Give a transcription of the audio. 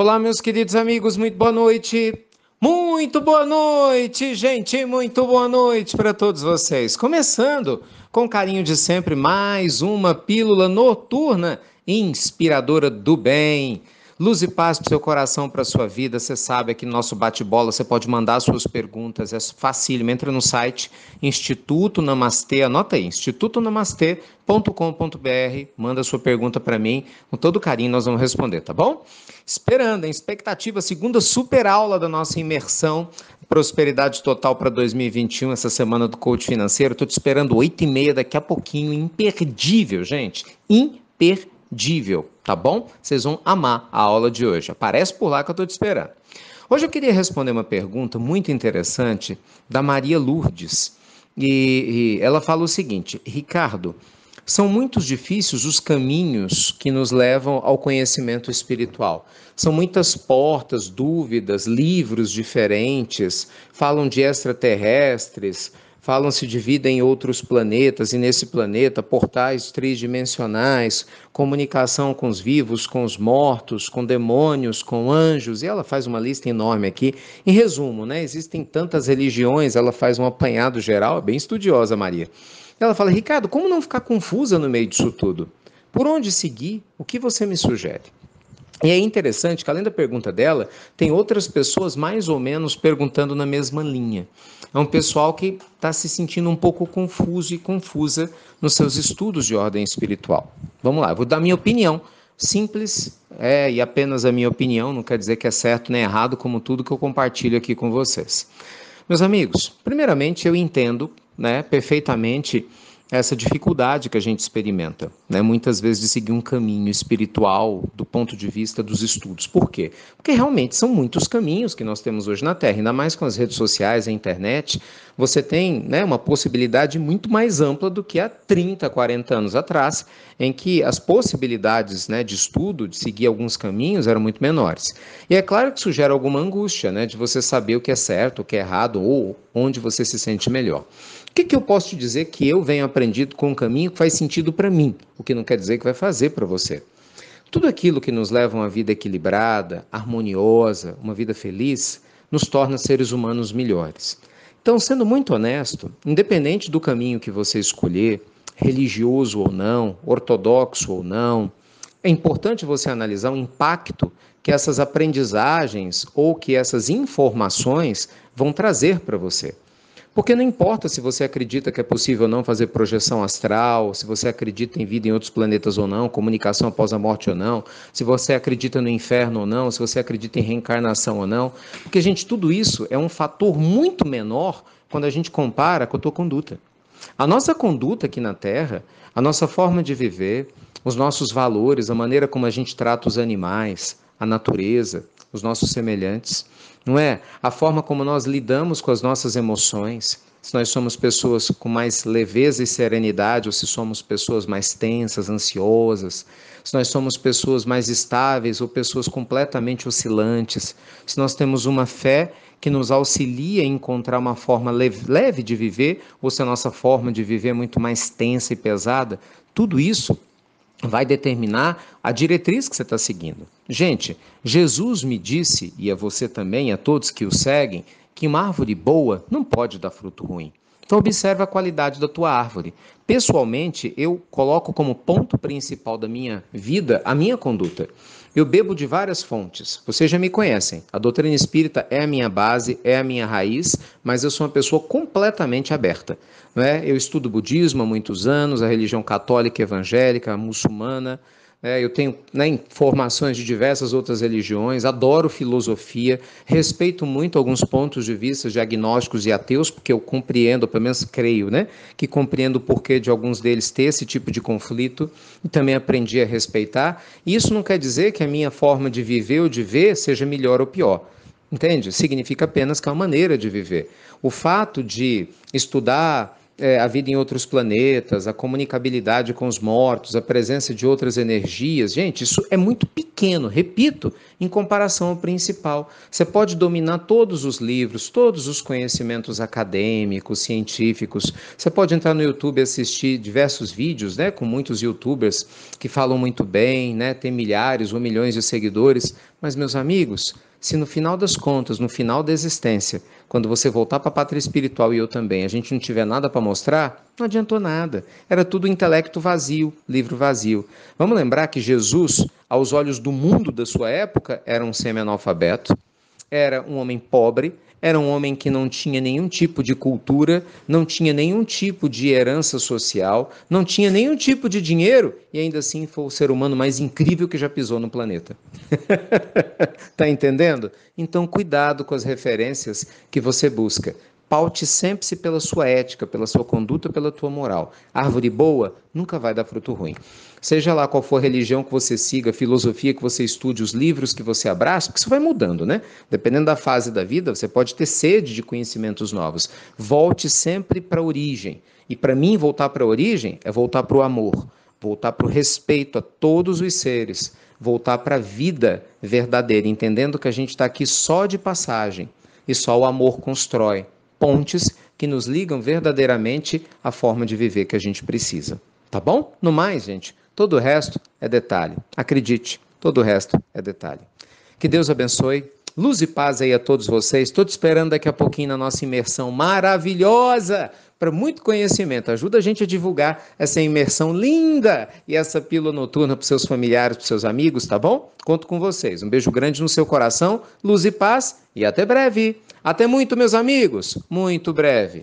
Olá, meus queridos amigos, muito boa noite. Muito boa noite, gente, muito boa noite para todos vocês. Começando com carinho de sempre mais uma pílula noturna inspiradora do bem. Luz e paz para seu coração, para a sua vida. Você sabe aqui no nosso bate-bola, você pode mandar suas perguntas, é facílimo. Entra no site Instituto Namastê, anota aí, institutonamastê.com.br, manda sua pergunta para mim, com todo carinho nós vamos responder, tá bom? Esperando, em expectativa, segunda super aula da nossa imersão Prosperidade Total para 2021, essa semana do Coach Financeiro. Estou te esperando 8 e meia daqui a pouquinho, imperdível, gente, imperdível imperdível, tá bom? Vocês vão amar a aula de hoje. Aparece por lá que eu estou te esperando. Hoje eu queria responder uma pergunta muito interessante da Maria Lourdes. E, e ela fala o seguinte: Ricardo, são muito difíceis os caminhos que nos levam ao conhecimento espiritual. São muitas portas, dúvidas, livros diferentes, falam de extraterrestres, Falam-se de vida em outros planetas e nesse planeta, portais tridimensionais, comunicação com os vivos, com os mortos, com demônios, com anjos, e ela faz uma lista enorme aqui. Em resumo, né, existem tantas religiões, ela faz um apanhado geral, é bem estudiosa, Maria. Ela fala: Ricardo, como não ficar confusa no meio disso tudo? Por onde seguir? O que você me sugere? E é interessante que, além da pergunta dela, tem outras pessoas mais ou menos perguntando na mesma linha. É um pessoal que está se sentindo um pouco confuso e confusa nos seus estudos de ordem espiritual. Vamos lá, vou dar minha opinião. Simples é, e apenas a minha opinião, não quer dizer que é certo nem errado, como tudo que eu compartilho aqui com vocês. Meus amigos, primeiramente eu entendo né, perfeitamente essa dificuldade que a gente experimenta, né? muitas vezes de seguir um caminho espiritual do ponto de vista dos estudos. Por quê? Porque realmente são muitos caminhos que nós temos hoje na Terra, ainda mais com as redes sociais, a internet, você tem né, uma possibilidade muito mais ampla do que há 30, 40 anos atrás, em que as possibilidades né, de estudo, de seguir alguns caminhos, eram muito menores. E é claro que isso gera alguma angústia né, de você saber o que é certo, o que é errado, ou onde você se sente melhor. O que, que eu posso te dizer que eu venho aprendendo aprendido com um caminho que faz sentido para mim, o que não quer dizer que vai fazer para você. Tudo aquilo que nos leva a uma vida equilibrada, harmoniosa, uma vida feliz, nos torna seres humanos melhores. Então, sendo muito honesto, independente do caminho que você escolher, religioso ou não, ortodoxo ou não, é importante você analisar o impacto que essas aprendizagens ou que essas informações vão trazer para você. Porque não importa se você acredita que é possível ou não fazer projeção astral, se você acredita em vida em outros planetas ou não, comunicação após a morte ou não, se você acredita no inferno ou não, se você acredita em reencarnação ou não. Porque, gente, tudo isso é um fator muito menor quando a gente compara com a tua conduta. A nossa conduta aqui na Terra, a nossa forma de viver, os nossos valores, a maneira como a gente trata os animais, a natureza, os nossos semelhantes, não é? A forma como nós lidamos com as nossas emoções, se nós somos pessoas com mais leveza e serenidade, ou se somos pessoas mais tensas, ansiosas, se nós somos pessoas mais estáveis ou pessoas completamente oscilantes, se nós temos uma fé que nos auxilia a encontrar uma forma leve de viver, ou se a nossa forma de viver é muito mais tensa e pesada, tudo isso vai determinar a diretriz que você está seguindo. Gente, Jesus me disse, e a é você também, a é todos que o seguem, que uma árvore boa não pode dar fruto ruim. Então observa a qualidade da tua árvore. Pessoalmente, eu coloco como ponto principal da minha vida a minha conduta. Eu bebo de várias fontes. Vocês já me conhecem. A doutrina espírita é a minha base, é a minha raiz, mas eu sou uma pessoa completamente aberta. Não é? Eu estudo budismo há muitos anos, a religião católica, evangélica, muçulmana, é, eu tenho né, informações de diversas outras religiões, adoro filosofia, respeito muito alguns pontos de vista de agnósticos e ateus, porque eu compreendo, pelo menos creio, né, que compreendo o porquê de alguns deles ter esse tipo de conflito e também aprendi a respeitar. Isso não quer dizer que a minha forma de viver ou de ver seja melhor ou pior. Entende? Significa apenas que é uma maneira de viver. O fato de estudar é, a vida em outros planetas, a comunicabilidade com os mortos, a presença de outras energias. Gente, isso é muito pequeno, repito, em comparação ao principal. Você pode dominar todos os livros, todos os conhecimentos acadêmicos, científicos. Você pode entrar no YouTube e assistir diversos vídeos, né, com muitos youtubers que falam muito bem, né, tem milhares ou milhões de seguidores. Mas, meus amigos, se no final das contas, no final da existência, quando você voltar para a pátria espiritual e eu também, a gente não tiver nada para mostrar, não adiantou nada. Era tudo intelecto vazio, livro vazio. Vamos lembrar que Jesus, aos olhos do mundo da sua época, era um semi-analfabeto era um homem pobre, era um homem que não tinha nenhum tipo de cultura, não tinha nenhum tipo de herança social, não tinha nenhum tipo de dinheiro e ainda assim foi o ser humano mais incrível que já pisou no planeta. tá entendendo? Então cuidado com as referências que você busca. Paute sempre-se pela sua ética, pela sua conduta, pela tua moral. Árvore boa nunca vai dar fruto ruim. Seja lá qual for a religião que você siga, a filosofia que você estude, os livros que você abraça, porque isso vai mudando, né? Dependendo da fase da vida, você pode ter sede de conhecimentos novos. Volte sempre para a origem. E para mim, voltar para a origem é voltar para o amor, voltar para o respeito a todos os seres, voltar para a vida verdadeira, entendendo que a gente está aqui só de passagem e só o amor constrói pontes que nos ligam verdadeiramente à forma de viver que a gente precisa. Tá bom? No mais, gente, todo o resto é detalhe. Acredite, todo o resto é detalhe. Que Deus abençoe Luz e paz aí a todos vocês. Estou te esperando daqui a pouquinho na nossa imersão maravilhosa para muito conhecimento. Ajuda a gente a divulgar essa imersão linda e essa pílula noturna para seus familiares, para seus amigos, tá bom? Conto com vocês. Um beijo grande no seu coração, luz e paz e até breve. Até muito, meus amigos. Muito breve.